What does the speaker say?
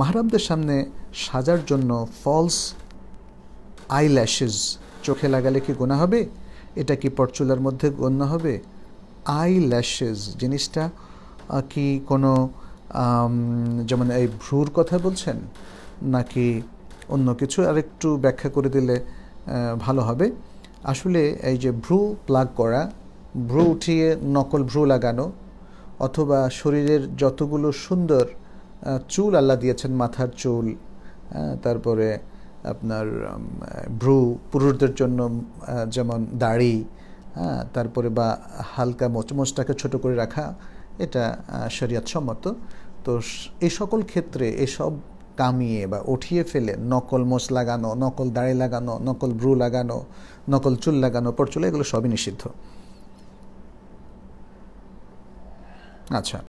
মাহরাবদের সামনে সাজার জন্য ফলস আইল্যাশেস চোখে লাগালে কি গোনা হবে এটা কি পরচুলার মধ্যে গণ্য হবে আই ল্যাশেজ জিনিসটা কি কোনো যেমন এই ভ্রুর কথা বলছেন নাকি অন্য কিছু আর একটু ব্যাখ্যা করে দিলে ভালো হবে আসলে এই যে ভ্রু প্লাগ করা ভ্রু উঠিয়ে নকল ভ্রু লাগানো অথবা শরীরের যতগুলো সুন্দর চুল আল্লাহ দিয়েছেন মাথার চুল তারপরে আপনার ভ্রু পুরুষদের জন্য যেমন দাড়ি হ্যাঁ তারপরে বা হালকা মোচমোচটাকে ছোট করে রাখা এটা শরিয়াত সম্মত তো এই সকল ক্ষেত্রে এসব কামিয়ে বা উঠিয়ে ফেলে নকল মোচ লাগানো নকল দাড়ি লাগানো নকল ভ্রু লাগানো নকল চুল লাগানো পরচুল এগুলো সবই নিষিদ্ধ আচ্ছা